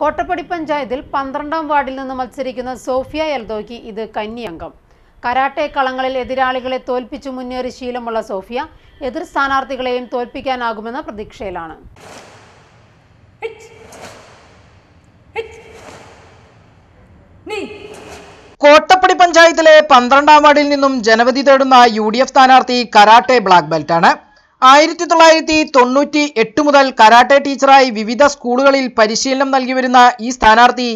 കോട്ടപ്പടി പഞ്ചായത്തിൽ പന്ത്രണ്ടാം വാർഡിൽ നിന്ന് മത്സരിക്കുന്ന സോഫിയ എൽദോയ്ക്ക് ഇത് കന്നിയംഗം കരാട്ടെ കളങ്ങളിൽ എതിരാളികളെ തോൽപ്പിച്ചു മുന്നേറി ശീലമുള്ള സോഫിയ എതിർ സ്ഥാനാർത്ഥികളെയും തോൽപ്പിക്കാനാകുമെന്ന പ്രതീക്ഷയിലാണ് കോട്ടപ്പടി പഞ്ചായത്തിലെ പന്ത്രണ്ടാം വാർഡിൽ നിന്നും ജനവധി തേടുന്ന യു ഡി എഫ് സ്ഥാനാർത്ഥി കരാട്ടെ ബ്ലാക്ക് ബെൽറ്റാണ് ആയിരത്തി തൊള്ളായിരത്തി തൊണ്ണൂറ്റി എട്ട് മുതൽ കരാട്ടെ ടീച്ചറായി വിവിധ സ്കൂളുകളിൽ പരിശീലനം നൽകി വരുന്ന ഈ സ്ഥാനാർത്ഥി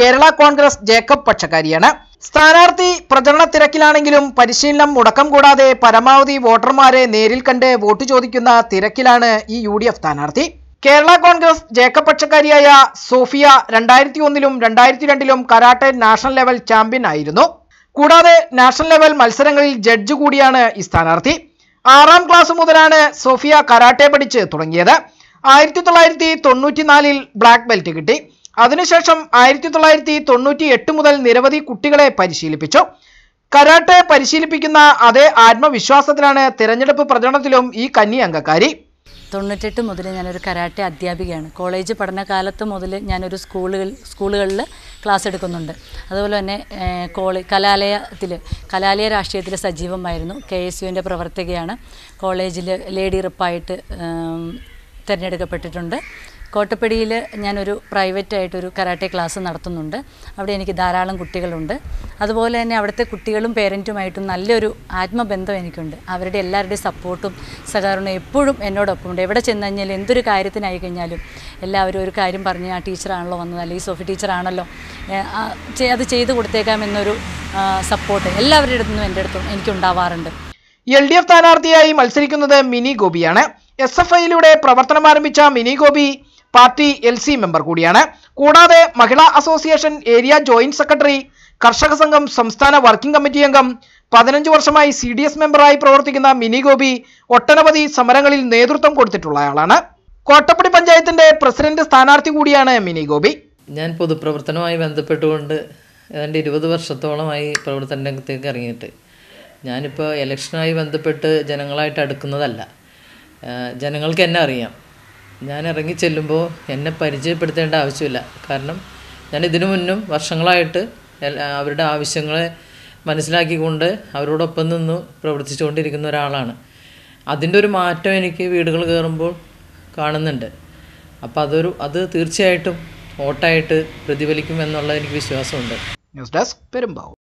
കേരള കോൺഗ്രസ് ജേക്കബ് പക്ഷക്കാരിയാണ് സ്ഥാനാർത്ഥി പ്രചരണ തിരക്കിലാണെങ്കിലും പരിശീലനം മുടക്കം കൂടാതെ പരമാവധി വോട്ടർമാരെ നേരിൽ കണ്ട് വോട്ട് ചോദിക്കുന്ന തിരക്കിലാണ് ഈ യു സ്ഥാനാർത്ഥി കേരള കോൺഗ്രസ് ജേക്കബ് പക്ഷക്കാരിയായ സോഫിയ രണ്ടായിരത്തി ഒന്നിലും രണ്ടായിരത്തി രണ്ടിലും കരാട്ടെ നാഷണൽ ലെവൽ ചാമ്പ്യൻ ആയിരുന്നു കൂടാതെ നാഷണൽ ലെവൽ മത്സരങ്ങളിൽ ജഡ്ജ് കൂടിയാണ് ഈ സ്ഥാനാർത്ഥി ആറാം ക്ലാസ് മുതലാണ് സോഫിയ കരാട്ടെ പഠിച്ച് തുടങ്ങിയത് ആയിരത്തി തൊള്ളായിരത്തി നാലിൽ ബ്ലാക്ക് ബെൽറ്റ് കിട്ടി അതിനുശേഷം ആയിരത്തി തൊള്ളായിരത്തി തൊണ്ണൂറ്റി എട്ട് മുതൽ നിരവധി കുട്ടികളെ പരിശീലിപ്പിച്ചു കരാട്ടെ പരിശീലിപ്പിക്കുന്ന അതേ ആത്മവിശ്വാസത്തിലാണ് തിരഞ്ഞെടുപ്പ് പ്രചരണത്തിലും ഈ കന്നി അംഗക്കാരി തൊണ്ണൂറ്റെട്ട് മുതൽ ഞാനൊരു കരാട്ടെ അധ്യാപികയാണ് കോളേജ് പഠനകാലത്ത് മുതൽ ഞാനൊരു സ്കൂളുകൾ സ്കൂളുകളിൽ ക്ലാസ് എടുക്കുന്നുണ്ട് അതുപോലെ തന്നെ കോളേ കലാലയത്തിൽ കലാലയ രാഷ്ട്രീയത്തിൽ സജീവമായിരുന്നു കെ എസ് യുവിൻ്റെ പ്രവർത്തകയാണ് കോളേജിൽ ലേഡി റിപ്പായിട്ട് തിരഞ്ഞെടുക്കപ്പെട്ടിട്ടുണ്ട് കോട്ടപ്പടിയിൽ ഞാനൊരു പ്രൈവറ്റായിട്ടൊരു കരാട്ടെ ക്ലാസ് നടത്തുന്നുണ്ട് അവിടെ എനിക്ക് ധാരാളം കുട്ടികളുണ്ട് അതുപോലെ തന്നെ അവിടുത്തെ കുട്ടികളും പേരൻറ്റുമായിട്ടും നല്ലൊരു ആത്മബന്ധം എനിക്കുണ്ട് അവരുടെ എല്ലാവരുടെയും സപ്പോർട്ടും സഹകരണവും എപ്പോഴും ഉണ്ട് എവിടെ ചെന്ന് കഴിഞ്ഞാലും എന്തൊരു കാര്യത്തിനായി കഴിഞ്ഞാലും എല്ലാവരും ഒരു കാര്യം പറഞ്ഞ് ആ ടീച്ചറാണല്ലോ വന്നത് അല്ലെങ്കിൽ സോഫി ടീച്ചറാണല്ലോ അത് ചെയ്തു കൊടുത്തേക്കാമെന്നൊരു സപ്പോർട്ട് എല്ലാവരുടെ അടുത്തു നിന്നും എൻ്റെ അടുത്തും എനിക്കുണ്ടാവാറുണ്ട് എൽ ഡി എഫ് സ്ഥാനാർത്ഥിയായി മത്സരിക്കുന്നത് മിനി ഗോപിയാണ് എസ് എഫ് ഐയിലൂടെ പ്രവർത്തനം ആരംഭിച്ച Mini Gopi party L C member കൂടിയാണ് കൂടാതെ മഹിളാ അസോസിയേഷൻ ഏരിയ ജോയിന്റ് സെക്രട്ടറി കർഷക സംഘം സംസ്ഥാന വർക്കിംഗ് കമ്മിറ്റി അംഗം പതിനഞ്ച് വർഷമായി സി ഡി എസ് മെമ്പറായി പ്രവർത്തിക്കുന്ന മിനി ഗോപി ഒട്ടനവധി സമരങ്ങളിൽ നേതൃത്വം കൊടുത്തിട്ടുള്ള ആളാണ് കോട്ടപ്പടി പഞ്ചായത്തിന്റെ പ്രസിഡന്റ് സ്ഥാനാർത്ഥി കൂടിയാണ് മിനി ഗോപി ഞാൻ പൊതുപ്രവർത്തനവുമായി ബന്ധപ്പെട്ടുകൊണ്ട് ഏതാണ്ട് ഇരുപത് വർഷത്തോളമായി പ്രവർത്തന രംഗത്തേക്ക് ഇറങ്ങിയിട്ട് ഞാനിപ്പോൾ ഇലക്ഷനുമായി ബന്ധപ്പെട്ട് ജനങ്ങളായിട്ട് അടുക്കുന്നതല്ല ജനങ്ങൾക്ക് എന്നെ അറിയാം ഞാൻ ഇറങ്ങി ചെല്ലുമ്പോൾ എന്നെ പരിചയപ്പെടുത്തേണ്ട ആവശ്യമില്ല കാരണം ഞാൻ ഇതിനു മുന്നും വർഷങ്ങളായിട്ട് അവരുടെ ആവശ്യങ്ങളെ മനസ്സിലാക്കിക്കൊണ്ട് അവരോടൊപ്പം നിന്ന് പ്രവർത്തിച്ചുകൊണ്ടിരിക്കുന്ന ഒരാളാണ് അതിൻ്റെ ഒരു മാറ്റം എനിക്ക് വീടുകൾ കയറുമ്പോൾ കാണുന്നുണ്ട് അപ്പോൾ അതൊരു അത് തീർച്ചയായിട്ടും വോട്ടായിട്ട് പ്രതിഫലിക്കും എന്നുള്ള എനിക്ക് വിശ്വാസമുണ്ട് ന്യൂസ് ഡെസ്ക് പെരുമ്പാവും